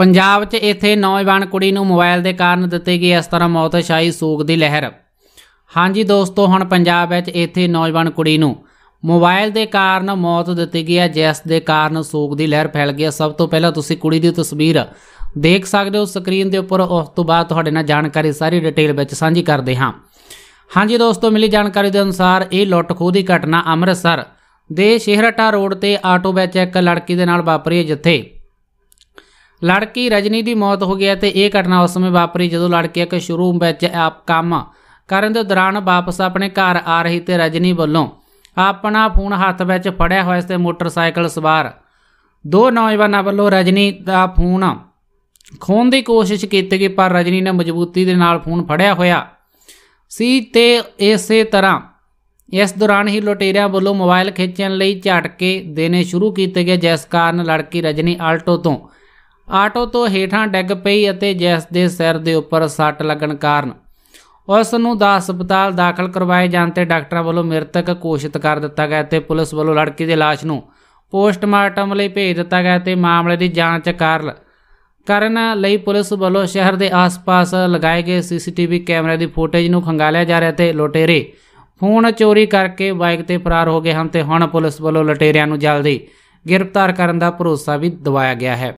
ਪੰਜਾਬ 'ਚ ਇੱਥੇ ਨੌਜਵਾਨ ਕੁੜੀ ਨੂੰ ਮੋਬਾਈਲ ਦੇ ਕਾਰਨ ਦਿੱਤੀ ਗਈ ਇਸ ਤਰ੍ਹਾਂ ਮੌਤ ਸ਼ਾਈ ਸੂਗ ਦੀ ਲਹਿਰ ਹਾਂਜੀ ਦੋਸਤੋ ਹੁਣ ਪੰਜਾਬ ਵਿੱਚ ਇੱਥੇ ਨੌਜਵਾਨ ਕੁੜੀ ਨੂੰ ਮੋਬਾਈਲ ਦੇ ਕਾਰਨ ਮੌਤ ਦਿੱਤੀ ਗਈ ਹੈ ਜਿਸ ਦੇ ਕਾਰਨ ਸੂਗ ਦੀ ਲਹਿਰ ਫੈਲ ਗਈ ਹੈ ਸਭ ਤੋਂ ਪਹਿਲਾਂ ਤੁਸੀਂ ਕੁੜੀ ਦੀ ਤਸਵੀਰ ਦੇਖ ਸਕਦੇ ਹੋ ਸਕਰੀਨ ਦੇ ਉੱਪਰ ਉਸ ਤੋਂ ਬਾਅਦ ਤੁਹਾਡੇ ਨਾਲ ਜਾਣਕਾਰੀ ਸਾਰੀ ਡਿਟੇਲ ਵਿੱਚ ਸਾਂਝੀ ਕਰਦੇ ਹਾਂ ਹਾਂਜੀ ਦੋਸਤੋ ਮਿਲੀ ਜਾਣਕਾਰੀ ਦੇ ਅਨੁਸਾਰ ਇਹ ਲੁੱਟ ਖੋਹ ਦੀ ਘਟਨਾ ਅੰਮ੍ਰਿਤਸਰ ਦੇ ਸ਼ਹਿਰਟਾ ਰੋਡ ਤੇ ਆਟੋ ਵਿੱਚ ਇੱਕ ਲੜਕੀ ਦੇ ਨਾਲ ਵਾਪਰੀ ਜਿੱਥੇ ਲੜਕੀ ਰਜਨੀ ਦੀ ਮੌਤ ਹੋ ਗਿਆ ਤੇ ਇਹ ਘਟਨਾ ਉਸ ਸਮੇਂ ਵਾਪਰੀ ਜਦੋਂ ਲੜਕੀ ਇੱਕ ਸ਼ੁਰੂ ਵਿੱਚ ਆਪ ਕੰਮ ਕਰਨ ਦੇ ਦੌਰਾਨ ਵਾਪਸ ਆਪਣੇ ਘਰ ਆ ਰਹੀ ਤੇ ਰਜਨੀ ਵੱਲੋਂ ਆਪਣਾ ਫੋਨ ਹੱਥ ਵਿੱਚ ਫੜਿਆ ਹੋਇਆ ਤੇ ਮੋਟਰਸਾਈਕਲ ਸਵਾਰ ਦੋ ਨੌਜਵਾਨਾਂ ਵੱਲੋਂ ਰਜਨੀ ਦਾ ਫੋਨ ਖੋਣ ਦੀ ਕੋਸ਼ਿਸ਼ ਕੀਤੀ ਗਈ ਪਰ ਰਜਨੀ ਨੇ ਮਜ਼ਬੂਤੀ ਦੇ ਨਾਲ ਫੋਨ ਫੜਿਆ ਹੋਇਆ ਸੀ ਤੇ ਇਸੇ ਤਰ੍ਹਾਂ ਇਸ ਦੌਰਾਨ ਹੀ ਲੁਟੇਰਿਆਂ ਵੱਲੋਂ ਮੋਬਾਈਲ ਖੇਚਣ ਲਈ ਝਟਕੇ ਦੇਣੇ ਸ਼ੁਰੂ ਕੀਤੇ ਗਏ ਜਿਸ ਕਾਰਨ ਲੜਕੀ ਰਜਨੀ ਆਲਟੋ ਤੋਂ ਆਟੋ ਤੋਂ ਹੇਠਾਂ ਡਿੱਗ ਪਈ ਅਤੇ ਜੈਸ ਦੇ ਸਿਰ ਦੇ ਉੱਪਰ ਸੱਟ ਲੱਗਣ ਕਾਰਨ ਉਸ ਨੂੰ ਦਾ ਹਸਪਤਾਲ ਦਾਖਲ ਕਰਵਾਏ ਜਾਣ ਤੇ ਡਾਕਟਰਾਂ ਵੱਲੋਂ ਮ੍ਰਿਤਕ ਘੋਸ਼ਿਤ ਕਰ ਦਿੱਤਾ ਗਿਆ ਤੇ ਪੁਲਿਸ ਵੱਲੋਂ ਲੜਕੀ ਦੀ ਲਾਸ਼ ਨੂੰ ਪੋਸਟਮਾਰਟਮ ਲਈ ਭੇਜ ਦਿੱਤਾ ਗਿਆ ਤੇ ਮਾਮਲੇ ਦੀ ਜਾਂਚ ਕਰ ਕਰਨ ਲਈ ਪੁਲਿਸ ਵੱਲੋਂ ਸ਼ਹਿਰ ਦੇ ਆਸ-ਪਾਸ ਲਗਾਏ ਗਏ ਸੀਸੀਟੀਵੀ ਕੈਮਰੇ ਦੀ ਫੁਟੇਜ ਨੂੰ ਖੰਗਾਲਿਆ ਜਾ ਰਿਹਾ ਤੇ ਲੁਟੇਰੇ ਫੋਨ ਚੋਰੀ ਕਰਕੇ ਬਾਈਕ ਤੇ ਫਰਾਰ ਹੋ ਗਏ ਹਨ ਤੇ ਹੁਣ ਪੁਲਿਸ ਵੱਲੋਂ ਲੁਟੇਰਿਆਂ ਨੂੰ ਜਲਦੀ ਗ੍ਰਿਫਤਾਰ ਕਰਨ ਦਾ ਭਰੋਸਾ ਵੀ ਦਿਵਾਇਆ ਗਿਆ ਹੈ